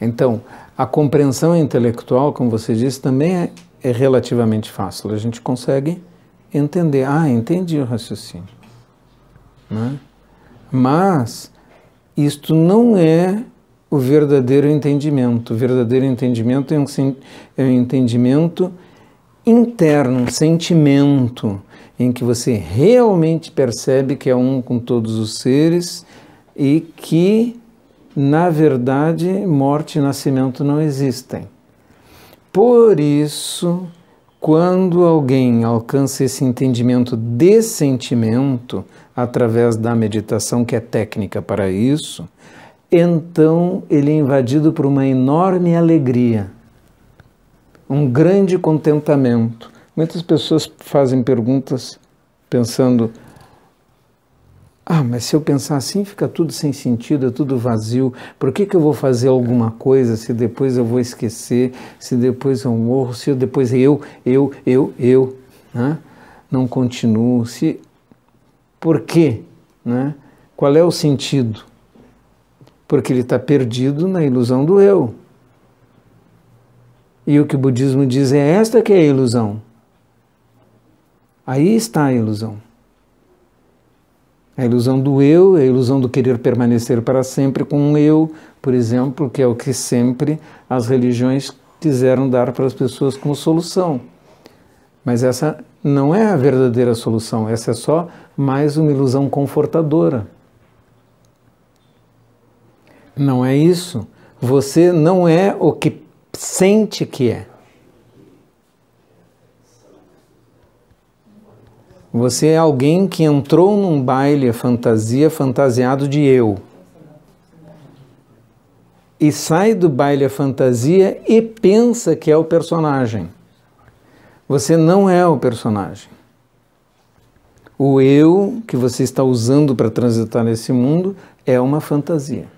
Então, a compreensão intelectual, como você disse, também é, é relativamente fácil. A gente consegue entender. Ah, entendi o raciocínio. Né? Mas isto não é o verdadeiro entendimento. O verdadeiro entendimento é um, é um entendimento interno, um sentimento, em que você realmente percebe que é um com todos os seres e que na verdade, morte e nascimento não existem. Por isso, quando alguém alcança esse entendimento de sentimento, através da meditação, que é técnica para isso, então ele é invadido por uma enorme alegria, um grande contentamento. Muitas pessoas fazem perguntas pensando: ah, mas se eu pensar assim, fica tudo sem sentido, é tudo vazio. Por que, que eu vou fazer alguma coisa se depois eu vou esquecer, se depois eu morro, se eu depois eu, eu, eu, eu né? não continuo? Se... Por quê? Né? Qual é o sentido? Porque ele está perdido na ilusão do eu. E o que o budismo diz é esta que é a ilusão. Aí está a ilusão. A ilusão do eu, a ilusão do querer permanecer para sempre com um eu, por exemplo, que é o que sempre as religiões quiseram dar para as pessoas como solução. Mas essa não é a verdadeira solução, essa é só mais uma ilusão confortadora. Não é isso. Você não é o que sente que é. Você é alguém que entrou num baile fantasia fantasiado de eu. E sai do baile fantasia e pensa que é o personagem. Você não é o personagem. O eu que você está usando para transitar nesse mundo é uma fantasia.